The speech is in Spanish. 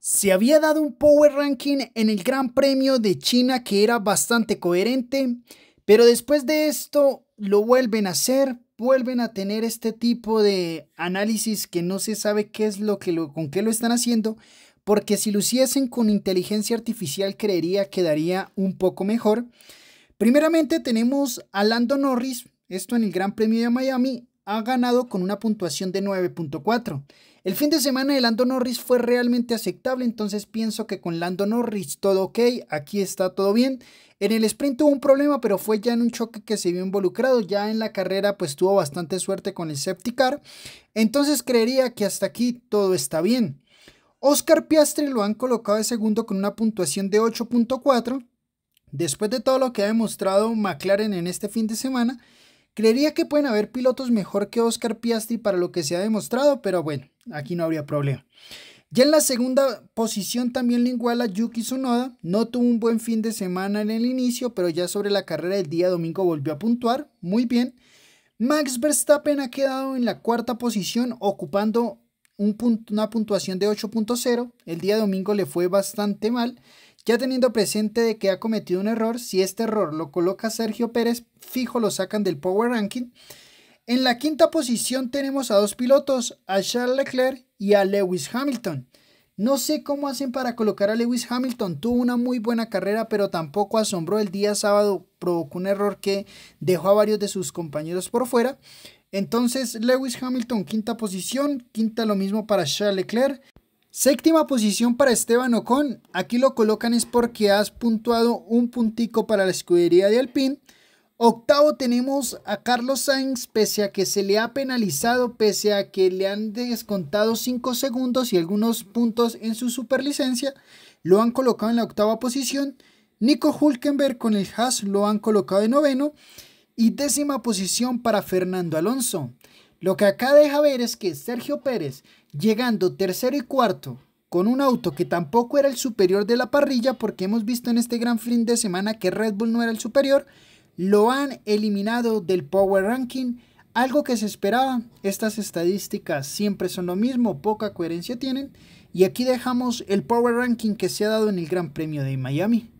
Se había dado un power ranking en el Gran Premio de China que era bastante coherente, pero después de esto lo vuelven a hacer, vuelven a tener este tipo de análisis que no se sabe qué es lo que lo, con qué lo están haciendo, porque si lo hiciesen con inteligencia artificial creería que quedaría un poco mejor. Primeramente tenemos a Lando Norris, esto en el Gran Premio de Miami, ha ganado con una puntuación de 9.4. El fin de semana de Lando Norris fue realmente aceptable, entonces pienso que con Lando Norris todo ok, aquí está todo bien. En el sprint tuvo un problema, pero fue ya en un choque que se vio involucrado, ya en la carrera pues tuvo bastante suerte con el septicar, entonces creería que hasta aquí todo está bien. Oscar Piastri lo han colocado de segundo con una puntuación de 8.4. Después de todo lo que ha demostrado McLaren en este fin de semana, Creería que pueden haber pilotos mejor que Oscar Piastri para lo que se ha demostrado, pero bueno, aquí no habría problema. Ya en la segunda posición también le iguala Yuki Tsunoda. No tuvo un buen fin de semana en el inicio, pero ya sobre la carrera del día domingo volvió a puntuar. Muy bien. Max Verstappen ha quedado en la cuarta posición, ocupando una puntuación de 8.0. El día domingo le fue bastante mal. Ya teniendo presente de que ha cometido un error, si este error lo coloca Sergio Pérez, fijo lo sacan del Power Ranking. En la quinta posición tenemos a dos pilotos, a Charles Leclerc y a Lewis Hamilton. No sé cómo hacen para colocar a Lewis Hamilton. Tuvo una muy buena carrera, pero tampoco asombró. El día sábado provocó un error que dejó a varios de sus compañeros por fuera. Entonces, Lewis Hamilton, quinta posición. Quinta lo mismo para Charles Leclerc. Séptima posición para Esteban Ocon. Aquí lo colocan es porque has puntuado un puntico para la escudería de Alpine. Octavo tenemos a Carlos Sainz, pese a que se le ha penalizado, pese a que le han descontado 5 segundos y algunos puntos en su superlicencia, lo han colocado en la octava posición. Nico Hulkenberg con el Haas lo han colocado en noveno. Y décima posición para Fernando Alonso. Lo que acá deja ver es que Sergio Pérez, llegando tercero y cuarto, con un auto que tampoco era el superior de la parrilla, porque hemos visto en este gran fin de semana que Red Bull no era el superior, lo han eliminado del Power Ranking, algo que se esperaba. Estas estadísticas siempre son lo mismo, poca coherencia tienen. Y aquí dejamos el Power Ranking que se ha dado en el Gran Premio de Miami.